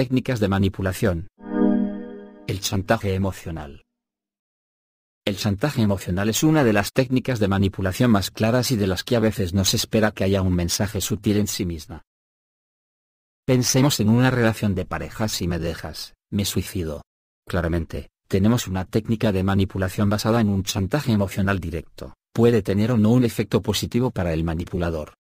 Técnicas de manipulación. El chantaje emocional. El chantaje emocional es una de las técnicas de manipulación más claras y de las que a veces no se espera que haya un mensaje sutil en sí misma. Pensemos en una relación de pareja si me dejas, me suicido. Claramente, tenemos una técnica de manipulación basada en un chantaje emocional directo. Puede tener o no un efecto positivo para el manipulador,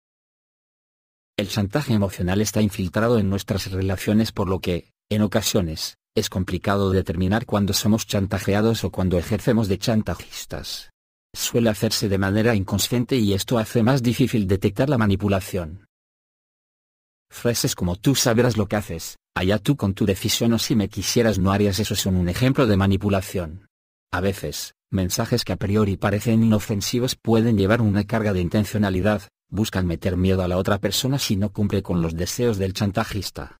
el chantaje emocional está infiltrado en nuestras relaciones por lo que, en ocasiones, es complicado determinar cuándo somos chantajeados o cuando ejercemos de chantajistas. Suele hacerse de manera inconsciente y esto hace más difícil detectar la manipulación. Frases como tú sabrás lo que haces, allá tú con tu decisión o si me quisieras no harías eso son un ejemplo de manipulación. A veces, mensajes que a priori parecen inofensivos pueden llevar una carga de intencionalidad, buscan meter miedo a la otra persona si no cumple con los deseos del chantajista.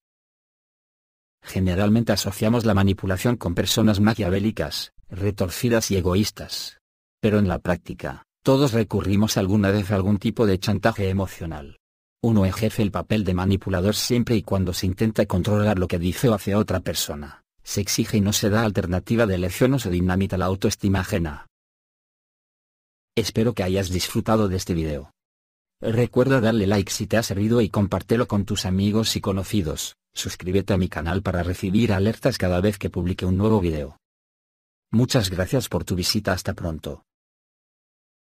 Generalmente asociamos la manipulación con personas maquiavélicas, retorcidas y egoístas. Pero en la práctica, todos recurrimos alguna vez a algún tipo de chantaje emocional. Uno ejerce el papel de manipulador siempre y cuando se intenta controlar lo que dice o hace otra persona, se exige y no se da alternativa de elección o se dinamita la autoestima ajena. Espero que hayas disfrutado de este video. Recuerda darle like si te ha servido y compártelo con tus amigos y conocidos, suscríbete a mi canal para recibir alertas cada vez que publique un nuevo video. Muchas gracias por tu visita hasta pronto.